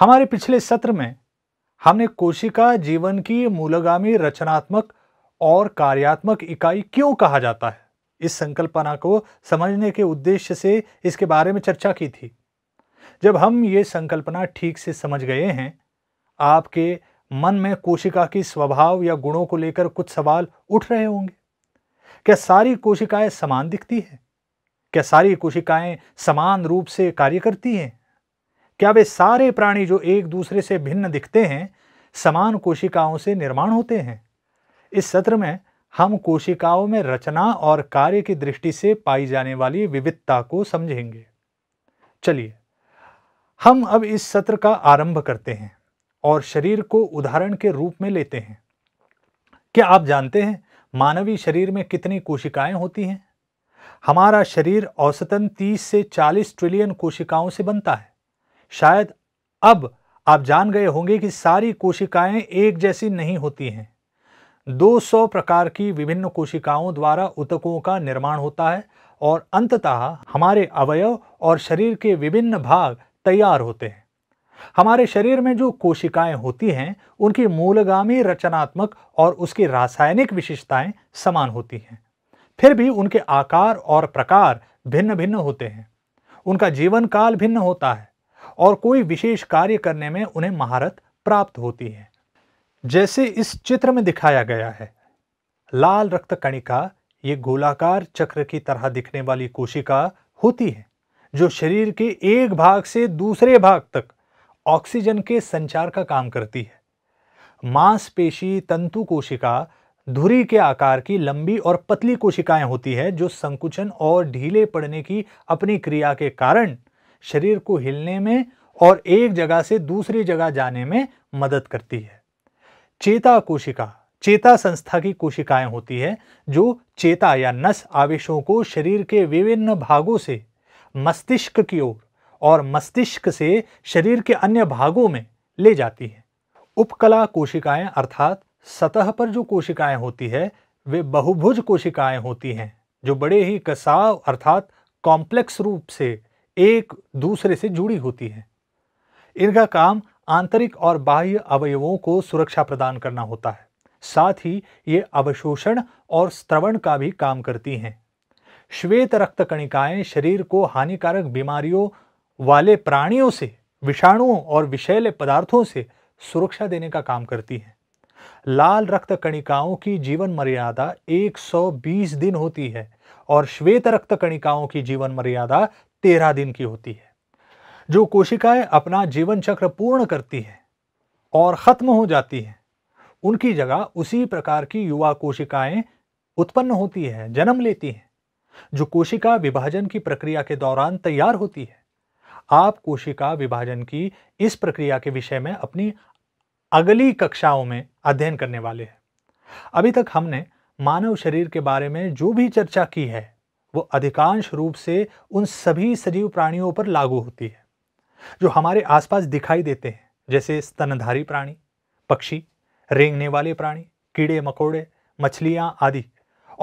हमारे पिछले सत्र में हमने कोशिका जीवन की मूलगामी रचनात्मक और कार्यात्मक इकाई क्यों कहा जाता है इस संकल्पना को समझने के उद्देश्य से इसके बारे में चर्चा की थी जब हम ये संकल्पना ठीक से समझ गए हैं आपके मन में कोशिका की स्वभाव या गुणों को लेकर कुछ सवाल उठ रहे होंगे क्या सारी कोशिकाएं समान दिखती हैं क्या सारी कोशिकाएं समान रूप से कार्य करती हैं क्या वे सारे प्राणी जो एक दूसरे से भिन्न दिखते हैं समान कोशिकाओं से निर्माण होते हैं इस सत्र में हम कोशिकाओं में रचना और कार्य की दृष्टि से पाई जाने वाली विविधता को समझेंगे चलिए हम अब इस सत्र का आरंभ करते हैं और शरीर को उदाहरण के रूप में लेते हैं क्या आप जानते हैं मानवीय शरीर में कितनी कोशिकाएं होती हैं हमारा शरीर औसतन 30 से 40 ट्रिलियन कोशिकाओं से बनता है शायद अब आप जान गए होंगे कि सारी कोशिकाएं एक जैसी नहीं होती हैं 200 प्रकार की विभिन्न कोशिकाओं द्वारा उतकों का निर्माण होता है और अंततः हमारे अवयव और शरीर के विभिन्न भाग तैयार होते हैं हमारे शरीर में जो कोशिकाएं होती हैं उनकी मूलगामी रचनात्मक और उसकी रासायनिक विशेषताएं समान होती हैं फिर भी उनके आकार और प्रकार भिन्न भिन्न होते हैं उनका जीवन काल भिन्न होता है और कोई विशेष कार्य करने में उन्हें महारत प्राप्त होती है जैसे इस चित्र में दिखाया गया है लाल रक्त कणिका ये गोलाकार चक्र की तरह दिखने वाली कोशिका होती है जो शरीर के एक भाग से दूसरे भाग तक ऑक्सीजन के संचार का काम करती है मांसपेशी तंतु कोशिका धुरी के आकार की लंबी और पतली कोशिकाएं होती है जो संकुचन और ढीले पड़ने की अपनी क्रिया के कारण शरीर को हिलने में और एक जगह से दूसरी जगह जाने में मदद करती है चेता कोशिका चेता संस्था की कोशिकाएं होती है जो चेता या नस आवेशों को शरीर के विभिन्न भागों से मस्तिष्क की ओर और मस्तिष्क से शरीर के अन्य भागों में ले जाती है उपकला कोशिकाएं अर्थात सतह पर जो कोशिकाएं होती है वे बहुभुज कोशिकाएं होती हैं जो बड़े ही कसाव अर्थात कॉम्प्लेक्स रूप से एक दूसरे से जुड़ी होती हैं इनका काम आंतरिक और बाह्य अवयवों को सुरक्षा प्रदान करना होता है साथ ही ये अवशोषण और स्त्रवण का भी काम करती हैं श्वेत रक्त कणिकाएं शरीर को हानिकारक बीमारियों वाले प्राणियों से विषाणुओं और विषैले पदार्थों से सुरक्षा देने का काम करती हैं लाल रक्त कणिकाओं की जीवन मर्यादा 120 दिन होती है और श्वेत रक्त कणिकाओं की जीवन मर्यादा 13 दिन की होती है जो कोशिकाएं अपना जीवन चक्र पूर्ण करती हैं और ख़त्म हो जाती हैं उनकी जगह उसी प्रकार की युवा कोशिकाएं उत्पन्न होती हैं जन्म लेती हैं जो कोशिका विभाजन की प्रक्रिया के दौरान तैयार होती है आप कोशिका विभाजन की इस प्रक्रिया के विषय में अपनी अगली कक्षाओं में अध्ययन करने वाले हैं अभी तक हमने मानव शरीर के बारे में जो भी चर्चा की है वो अधिकांश रूप से उन सभी सजीव प्राणियों पर लागू होती है जो हमारे आसपास दिखाई देते हैं जैसे स्तनधारी प्राणी पक्षी रेंगने वाले प्राणी कीड़े मकोड़े मछलियाँ आदि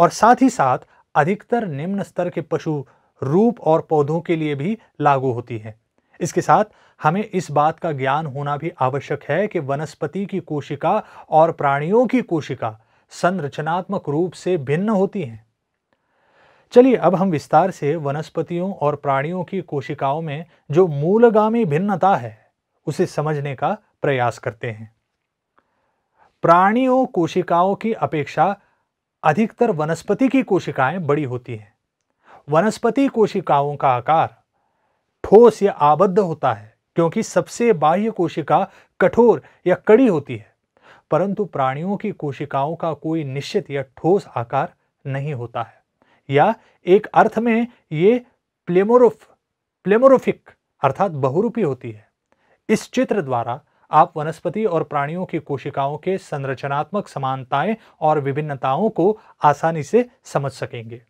और साथ ही साथ अधिकतर निम्न स्तर के पशु रूप और पौधों के लिए भी लागू होती है इसके साथ हमें इस बात का ज्ञान होना भी आवश्यक है कि वनस्पति की कोशिका और प्राणियों की कोशिका संरचनात्मक रूप से भिन्न होती हैं चलिए अब हम विस्तार से वनस्पतियों और प्राणियों की कोशिकाओं में जो मूलगामी भिन्नता है उसे समझने का प्रयास करते हैं प्राणियों कोशिकाओं की अपेक्षा अधिकतर वनस्पति की कोशिकाएं बड़ी होती हैं वनस्पति कोशिकाओं का आकार ठोस या आबद्ध होता है क्योंकि सबसे बाह्य कोशिका कठोर या कड़ी होती है परंतु प्राणियों की कोशिकाओं का कोई निश्चित या ठोस आकार नहीं होता है या एक अर्थ में ये प्लेमोरोफ प्लेमोरोफिक अर्थात बहुरूपी होती है इस चित्र द्वारा आप वनस्पति और प्राणियों की कोशिकाओं के संरचनात्मक समानताएं और विभिन्नताओं को आसानी से समझ सकेंगे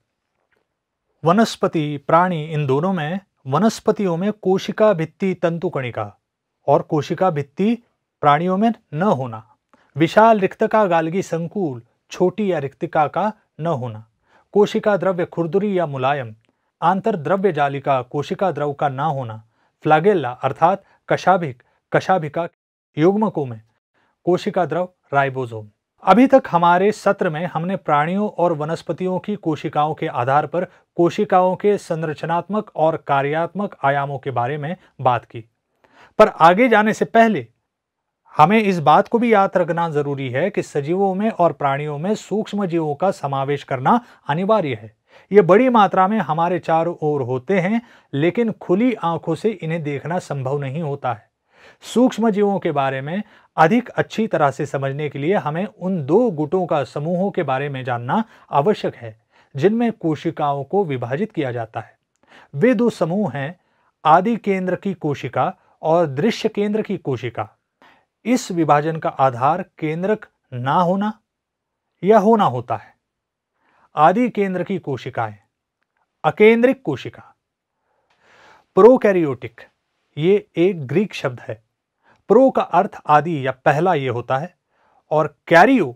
वनस्पति प्राणी इन दोनों में वनस्पतियों में कोशिका भित्ति तंतु कणिका और कोशिका भित्ति प्राणियों में न होना विशाल रिक्तका गालगी संकुल छोटी या रिक्तिका का न होना कोशिका द्रव्य खुरदुरी या मुलायम आंतर द्रव्य जालिका कोशिका द्रव का ना होना फ्लागेला अर्थात कशाभिक कशाभिका युग्मकों में कोशिका द्रव राइबोसोम अभी तक हमारे सत्र में हमने प्राणियों और वनस्पतियों की कोशिकाओं के आधार पर कोशिकाओं के संरचनात्मक और कार्यात्मक आयामों के बारे में बात की पर आगे जाने से पहले हमें इस बात को भी याद रखना जरूरी है कि सजीवों में और प्राणियों में सूक्ष्म जीवों का समावेश करना अनिवार्य है ये बड़ी मात्रा में हमारे चारों ओर होते हैं लेकिन खुली आंखों से इन्हें देखना संभव नहीं होता है सूक्ष्म जीवों के बारे में अधिक अच्छी तरह से समझने के लिए हमें उन दो गुटों का समूहों के बारे में जानना आवश्यक है जिनमें कोशिकाओं को विभाजित किया जाता है वे दो समूह हैं आदि केंद्र की कोशिका और दृश्य केंद्र की कोशिका इस विभाजन का आधार केंद्रक ना होना या होना होता है आदि केंद्र की कोशिकाएं अकेंद्रिक कोशिका प्रोकैरियोटिक ये एक ग्रीक शब्द है प्रो का अर्थ आदि या पहला ये होता है और कैरियो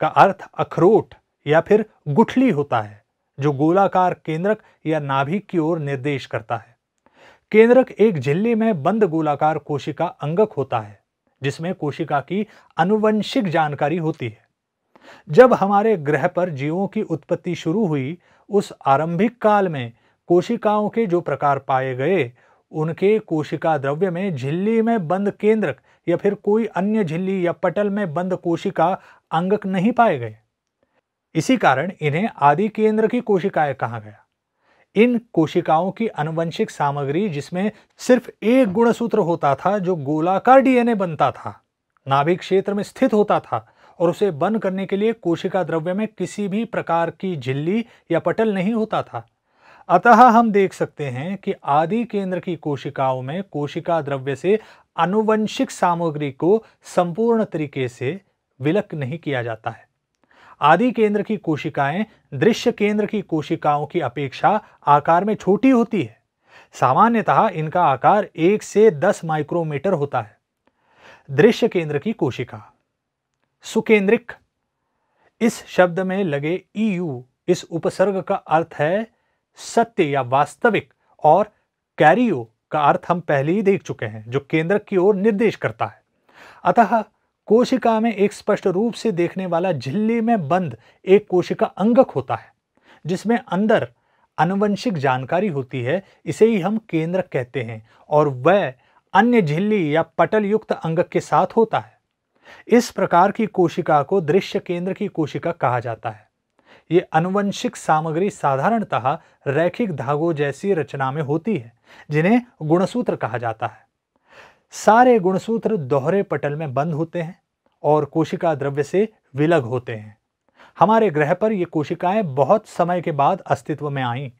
का अर्थ अखरोट या फिर गुठली होता है जो गोलाकार केंद्रक या नाभिक की ओर निर्देश करता है केंद्रक एक झिल्ली में बंद गोलाकार कोशिका अंगक होता है जिसमें कोशिका की अनुवंशिक जानकारी होती है जब हमारे ग्रह पर जीवों की उत्पत्ति शुरू हुई उस आरंभिक काल में कोशिकाओं के जो प्रकार पाए गए उनके कोशिका द्रव्य में झिल्ली में बंद केंद्रक या फिर कोई अन्य झिल्ली या पटल में बंद कोशिका अंगक नहीं पाए गए इसी कारण इन्हें आदि केंद्र की कोशिकाएं कहा गया इन कोशिकाओं की अनुवंशिक सामग्री जिसमें सिर्फ एक गुणसूत्र होता था जो गोलाकार डीएनए बनता था नाभिक क्षेत्र में स्थित होता था और उसे बंद करने के लिए कोशिका द्रव्य में किसी भी प्रकार की झिल्ली या पटल नहीं होता था अतः हम देख सकते हैं कि आदि केंद्र की कोशिकाओं में कोशिका द्रव्य से अनुवंशिक सामग्री को संपूर्ण तरीके से विलक नहीं किया जाता है आदि केंद्र की कोशिकाएं दृश्य केंद्र की कोशिकाओं की अपेक्षा आकार में छोटी होती है सामान्यतः इनका आकार एक से दस माइक्रोमीटर होता है दृश्य केंद्र की कोशिका सुकेंद्रिक इस शब्द में लगे ईयू इस उपसर्ग का अर्थ है सत्य या वास्तविक और कैरियो का अर्थ हम पहले ही देख चुके हैं जो केंद्र की ओर निर्देश करता है अतः कोशिका में एक स्पष्ट रूप से देखने वाला झिल्ली में बंद एक कोशिका अंगक होता है जिसमें अंदर अनुवंशिक जानकारी होती है इसे ही हम केंद्र कहते हैं और वह अन्य झिल्ली या पटल युक्त अंगक के साथ होता है इस प्रकार की कोशिका को दृश्य केंद्र की कोशिका कहा जाता है ये अनुवंशिक सामग्री साधारणतः रैखिक धागों जैसी रचना में होती है जिन्हें गुणसूत्र कहा जाता है सारे गुणसूत्र दोहरे पटल में बंद होते हैं और कोशिका द्रव्य से विलग होते हैं हमारे ग्रह पर ये कोशिकाएं बहुत समय के बाद अस्तित्व में आईं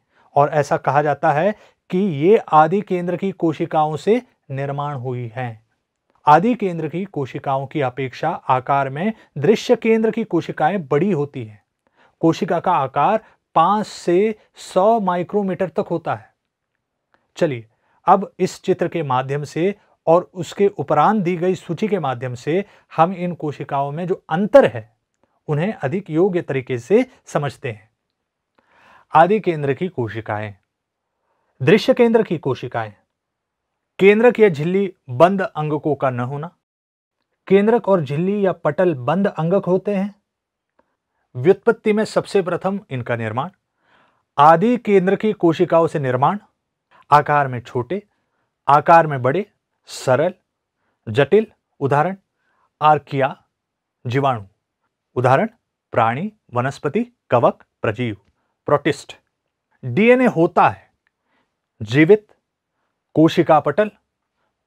और ऐसा कहा जाता है कि ये आदि केंद्र की कोशिकाओं से निर्माण हुई हैं आदि केंद्र की कोशिकाओं की अपेक्षा आकार में दृश्य केंद्र की कोशिकाएं बड़ी होती हैं कोशिका का आकार 5 से 100 माइक्रोमीटर तक होता है चलिए अब इस चित्र के माध्यम से और उसके उपरांत दी गई सूची के माध्यम से हम इन कोशिकाओं में जो अंतर है उन्हें अधिक योग्य तरीके से समझते हैं आदि केंद्र की कोशिकाएं दृश्य केंद्र की कोशिकाएं केंद्रक या झिल्ली बंद अंगकों का न होना केंद्रक और झिल्ली या पटल बंद अंगक होते हैं व्युत्पत्ति में सबसे प्रथम इनका निर्माण आदि केंद्र की कोशिकाओं से निर्माण आकार में छोटे आकार में बड़े सरल जटिल उदाहरण आर्किया जीवाणु उदाहरण प्राणी वनस्पति कवक प्रजीव प्रोटिस्ट डीएनए होता है जीवित कोशिका पटल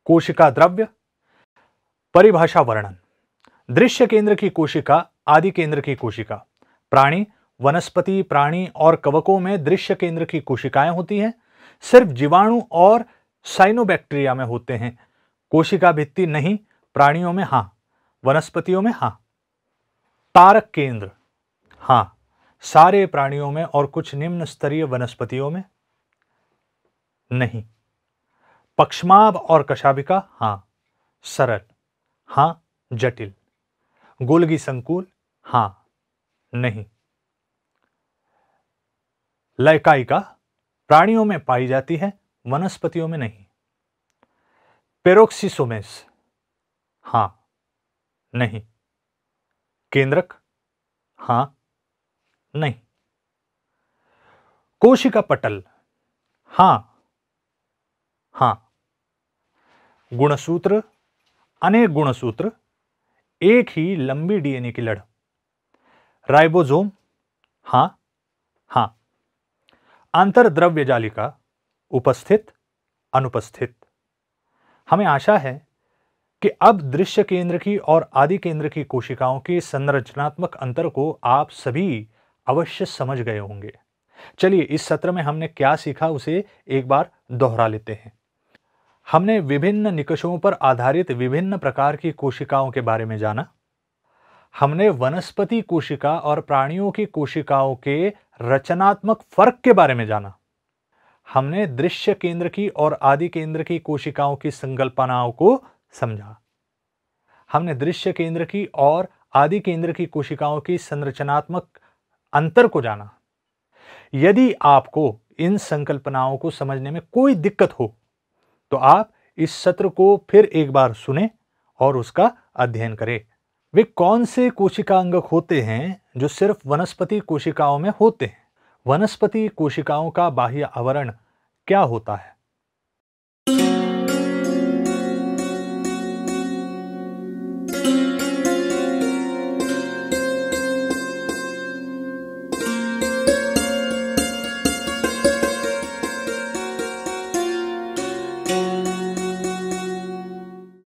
कोशिका द्रव्य परिभाषा वर्णन दृश्य केंद्र की कोशिका आदि केंद्र की कोशिका प्राणी वनस्पति प्राणी और कवकों में दृश्य केंद्र की कोशिकाएं होती हैं सिर्फ जीवाणु और साइनोबैक्टीरिया में होते हैं कोशिका भित्ति नहीं प्राणियों में हां वनस्पतियों में हां तारक केंद्र हां सारे प्राणियों में और कुछ निम्न स्तरीय वनस्पतियों में नहीं पक्षमाब और कशाबिका हां सरल हां जटिल गोलगी संकुल हां नहीं लयकायिका प्राणियों में पाई जाती है वनस्पतियों में नहीं पेरोक्सीसोमेस हां नहीं केंद्रक हां नहीं कोशिका पटल हां हां गुणसूत्र अनेक गुणसूत्र एक ही लंबी डीएनए की लड़ राइबोजोम हां हाँ, हाँ। आंतरद्रव्य जालिका उपस्थित अनुपस्थित हमें आशा है कि अब दृश्य केंद्र की और आदि केंद्र की कोशिकाओं के संरचनात्मक अंतर को आप सभी अवश्य समझ गए होंगे चलिए इस सत्र में हमने क्या सीखा उसे एक बार दोहरा लेते हैं हमने विभिन्न निकषों पर आधारित विभिन्न प्रकार की कोशिकाओं के बारे में जाना हमने वनस्पति कोशिका और प्राणियों की कोशिकाओं के रचनात्मक फर्क के बारे में जाना हमने दृश्य केंद्र की और आदि केंद्र की कोशिकाओं की संकल्पनाओं को समझा हमने दृश्य केंद्र की और आदि केंद्र की कोशिकाओं की संरचनात्मक अंतर को जाना यदि आपको इन संकल्पनाओं को समझने में कोई दिक्कत हो तो आप इस सत्र को फिर एक बार सुने और उसका अध्ययन करें वे कौन से कोशिका अंगक होते हैं जो सिर्फ वनस्पति कोशिकाओं में होते हैं वनस्पति कोशिकाओं का बाह्य आवरण क्या होता है